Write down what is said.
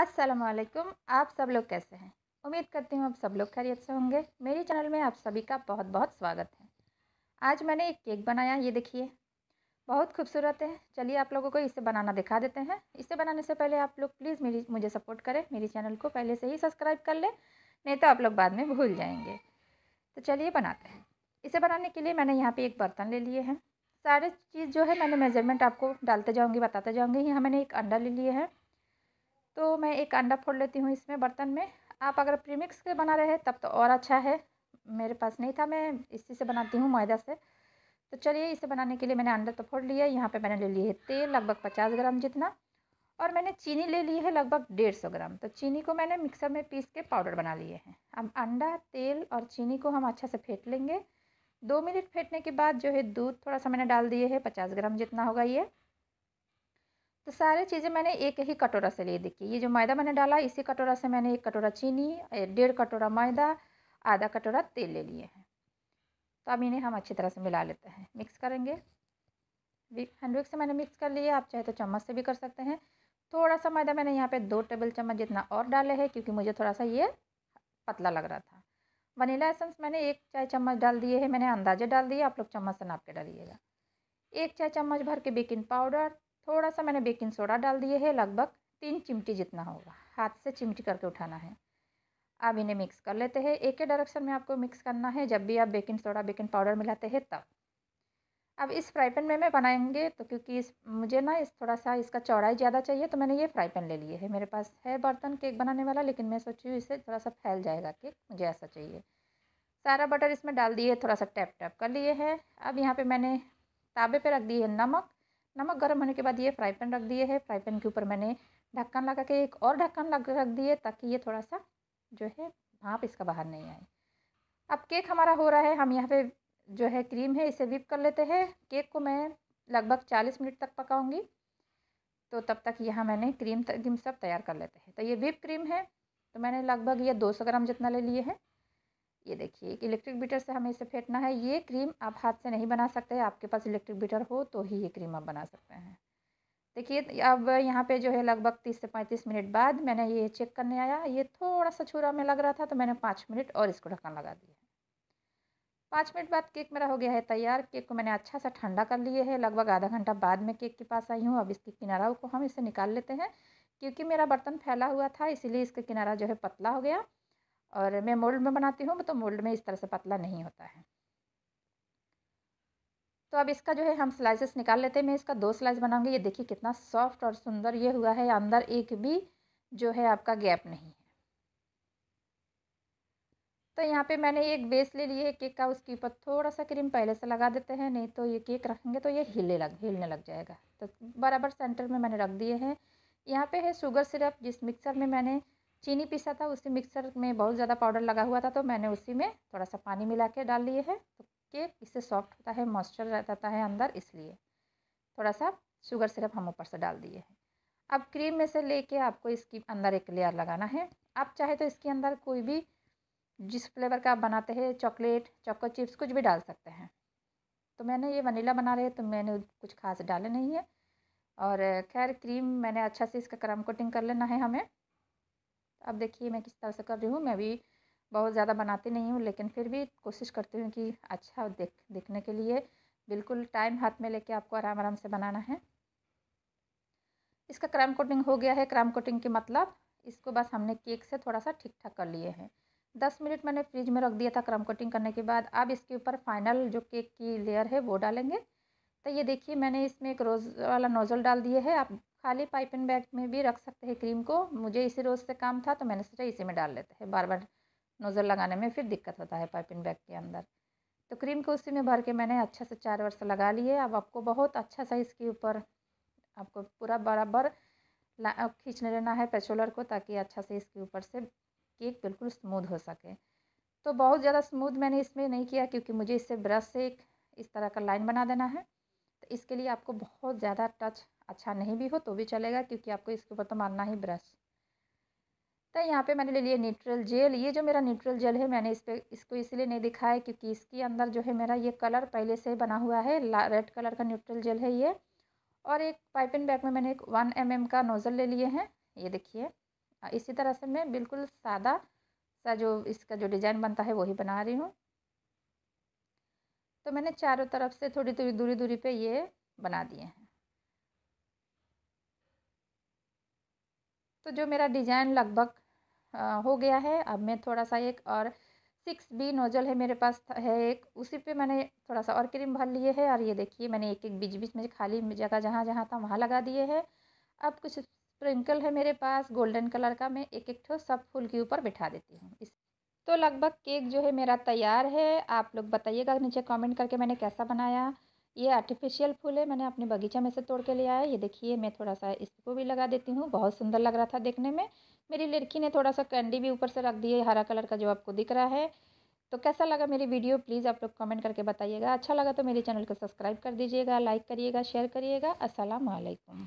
असलकुम आप सब लोग कैसे हैं उम्मीद करती हूँ आप सब लोग खैरियत से होंगे मेरे चैनल में आप सभी का बहुत बहुत स्वागत है आज मैंने एक केक बनाया ये देखिए बहुत खूबसूरत है चलिए आप लोगों को इसे बनाना दिखा देते हैं इसे बनाने से पहले आप लोग प्लीज़ मेरी मुझे सपोर्ट करें मेरे चैनल को पहले से ही सब्सक्राइब कर लें नहीं तो आप लोग बाद में भूल जाएंगे तो चलिए बनाते हैं इसे बनाने के लिए मैंने यहाँ पर एक बर्तन ले लिए हैं सारे चीज़ जो है मैंने मेजरमेंट आपको डालते जाऊँगी बताते जाऊँगी यहाँ मैंने एक अंडा ले लिए हैं तो मैं एक अंडा फोड़ लेती हूँ इसमें बर्तन में आप अगर प्रीमिक्स के बना रहे तब तो और अच्छा है मेरे पास नहीं था मैं इसी से बनाती हूँ मैदा से तो चलिए इसे बनाने के लिए मैंने अंडा तो फोड़ लिया यहाँ पे मैंने ले लिए है तेल लगभग पचास ग्राम जितना और मैंने चीनी ले ली है लगभग डेढ़ सौ ग्राम तो चीनी को मैंने मिक्सर में पीस के पाउडर बना लिए हैं अब अंडा तेल और चीनी को हम अच्छा से फेंट लेंगे दो मिनट फेंटने के बाद जो है दूध थोड़ा सा मैंने डाल दिए है पचास ग्राम जितना होगा ये तो सारे चीज़ें मैंने एक ही कटोरा से लिए देखिए ये जो मैदा मैंने डाला इसी कटोरा से मैंने एक कटोरा चीनी डेढ़ कटोरा मैदा आधा कटोरा तेल ले लिए हैं तो अब इन्हें हम अच्छी तरह से मिला लेते हैं मिक्स करेंगे हैंडविक से मैंने मिक्स कर लिए आप चाहे तो चम्मच से भी कर सकते हैं थोड़ा सा मैदा मैंने यहाँ पे दो टेबल चम्मच जितना और डाले हैं क्योंकि मुझे थोड़ा सा ये पतला लग रहा था वनीला एसेंस मैंने एक चाय चम्मच डाल दिए है मैंने अंदाजे डाल दिए आप लोग चम्मच से नाप के डालिएगा एक चाय चम्मच भर के बेकिंग पाउडर थोड़ा सा मैंने बेकिंग सोडा डाल दिए है लगभग तीन चिमटी जितना होगा हाथ से चिमटी करके उठाना है अब इन्हें मिक्स कर लेते हैं एक ही डायरेक्शन में आपको मिक्स करना है जब भी आप बेकिंग सोडा बेकिंग पाउडर मिलाते हैं तब अब इस फ्राई पैन में मैं बनाएंगे तो क्योंकि इस मुझे ना इस थोड़ा सा इसका चौड़ाई ज़्यादा चाहिए तो मैंने ये फ्राई पैन ले लिए है मेरे पास है बर्तन केक बनाने वाला लेकिन मैं सोची हूँ इसे थोड़ा सा फैल जाएगा केक मुझे ऐसा चाहिए सारा बटर इसमें डाल दिए थोड़ा सा टैप टैप कर लिए है अब यहाँ पे मैंने ताबे पे रख दिए नमक नमक गर्म होने के बाद ये फ्राई पैन रख दिए है फ्राई पैन के ऊपर मैंने ढक्कन लगा के एक और ढक्कन लग रख दिए ताकि ये थोड़ा सा जो है भाप इसका बाहर नहीं आए अब केक हमारा हो रहा है हम यहाँ पे जो है क्रीम है इसे विप कर लेते हैं केक को मैं लगभग चालीस मिनट तक पकाऊंगी तो तब तक यहाँ मैंने क्रीम क्रीम सब तैयार कर लेते हैं तो ये विप क्रीम है तो मैंने लगभग ये दो ग्राम जितना ले लिए हैं ये देखिए इलेक्ट्रिक बीटर से हमें इसे फेंटना है ये क्रीम आप हाथ से नहीं बना सकते आपके पास इलेक्ट्रिक बीटर हो तो ही ये क्रीम आप बना सकते हैं देखिए अब यहाँ पे जो है लगभग तीस से पैंतीस मिनट बाद मैंने ये चेक करने आया ये थोड़ा सा छुरा में लग रहा था तो मैंने पाँच मिनट और इसको ढक्कन लगा दिया पाँच मिनट बाद केक मेरा हो गया है तैयार केक को मैंने अच्छा सा ठंडा कर लिए है लगभग आधा घंटा बाद में केक के पास आई हूँ अब इसके किनारा को हम इसे निकाल लेते हैं क्योंकि मेरा बर्तन फैला हुआ था इसीलिए इसका किनारा जो है पतला हो गया और मैं मोल्ड में बनाती हूँ तो मोल्ड में इस तरह से पतला नहीं होता है तो अब इसका जो है हम स्लाइसेस निकाल लेते हैं मैं इसका दो स्लाइस बनाऊंगी ये देखिए कितना सॉफ्ट और सुंदर ये हुआ है अंदर एक भी जो है आपका गैप नहीं है तो यहाँ पे मैंने एक बेस ले लिए केक का उसके ऊपर थोड़ा सा क्रीम पहले से लगा देते हैं नहीं तो ये केक रखेंगे तो ये हिले लग हिलने लग जाएगा तो बराबर सेंटर में मैंने रख दिए हैं यहाँ पे है शुगर सिरप जिस मिक्सर में मैंने चीनी पीसा था उसी मिक्सर में बहुत ज़्यादा पाउडर लगा हुआ था तो मैंने उसी में थोड़ा सा पानी मिला के डाल लिए है तो केक इससे सॉफ्ट होता है मॉइस्चर रहता है अंदर इसलिए थोड़ा सा शुगर सिरप हम ऊपर से डाल दिए हैं अब क्रीम में से लेके आपको इसकी अंदर एक लेयर लगाना है आप चाहे तो इसके अंदर कोई भी जिस फ्लेवर का आप बनाते हैं चॉकलेट चॉको चिप्स कुछ भी डाल सकते हैं तो मैंने ये वनीला बना रहे तो मैंने कुछ खास डाले नहीं है और खैर क्रीम मैंने अच्छा से इसका क्रम कोटिंग कर लेना है हमें अब देखिए मैं किस तरह से कर रही हूँ मैं भी बहुत ज़्यादा बनाती नहीं हूँ लेकिन फिर भी कोशिश करती हूँ कि अच्छा देख दिखने के लिए बिल्कुल टाइम हाथ में लेके आपको आराम आराम से बनाना है इसका क्रैम कोटिंग हो गया है क्रैम कोटिंग के मतलब इसको बस हमने केक से थोड़ा सा ठीक ठाक कर लिए हैं दस मिनट मैंने फ्रिज में रख दिया था क्रम कोटिंग करने के बाद अब इसके ऊपर फाइनल जो केक की लेयर है वो डालेंगे तो ये देखिए मैंने इसमें एक रोज़ वाला नोज़ल डाल दिए है आप खाली पाइपिंग बैग में भी रख सकते हैं क्रीम को मुझे इसी रोज़ से काम था तो मैंने सोचा इसी में डाल लेते हैं बार बार नोज़ल लगाने में फिर दिक्कत होता है पाइपिंग बैग के अंदर तो क्रीम को उसी में भर के मैंने अच्छा से चार वर्ष लगा लिए अब आपको बहुत अच्छा सा इसके ऊपर आपको पूरा बराबर खींचने रहना है पेचोलर को ताकि अच्छा से इसके ऊपर से केक बिल्कुल स्मूद हो सके तो बहुत ज़्यादा स्मूद मैंने इसमें नहीं किया क्योंकि मुझे इससे ब्रश से एक इस तरह का लाइन बना देना है तो इसके लिए आपको बहुत ज़्यादा टच अच्छा नहीं भी हो तो भी चलेगा क्योंकि आपको इसके ऊपर तो मारना ही ब्रश तो यहाँ पे मैंने ले लिया न्यूट्रल जेल ये जो मेरा न्यूट्रल जेल है मैंने इस पर इसको इसलिए नहीं दिखाया क्योंकि इसके अंदर जो है मेरा ये कलर पहले से बना हुआ है रेड कलर का न्यूट्रल जेल है ये और एक पाइपिंग बैग में मैंने एक वन एम mm का नोज़ल ले लिए हैं ये देखिए इसी तरह से मैं बिल्कुल सादा सा जो इसका जो डिज़ाइन बनता है वही बना रही हूँ तो मैंने चारों तरफ से थोड़ी थोड़ी दूरी दूरी पे ये बना दिए हैं तो जो मेरा डिजाइन लगभग हो गया है अब मैं थोड़ा सा एक और सिक्स बी नोजल है मेरे पास है एक उसी पे मैंने थोड़ा सा और क्रीम भर लिए है और ये देखिए मैंने एक एक बीच बीच में खाली जगह जहाँ जहाँ था वहाँ लगा दिए है अब कुछ स्प्रिंकल है मेरे पास गोल्डन कलर का मैं एक एक ठो सब फूल के ऊपर बिठा देती हूँ इस तो लगभग केक जो है मेरा तैयार है आप लोग बताइएगा नीचे कमेंट करके मैंने कैसा बनाया ये आर्टिफिशियल फूल है मैंने अपने बगीचा में से तोड़ के ले आया ये देखिए मैं थोड़ा सा इसको भी लगा देती हूँ बहुत सुंदर लग रहा था देखने में मेरी लड़की ने थोड़ा सा कैंडी भी ऊपर से रख दी है हरा कलर का जो आपको दिख रहा है तो कैसा लगा मेरी वीडियो प्लीज़ आप लोग कमेंट करके बताइएगा अच्छा लगा तो मेरे चैनल को सब्सक्राइब कर दीजिएगा लाइक करिएगा शेयर करिएगा असलकम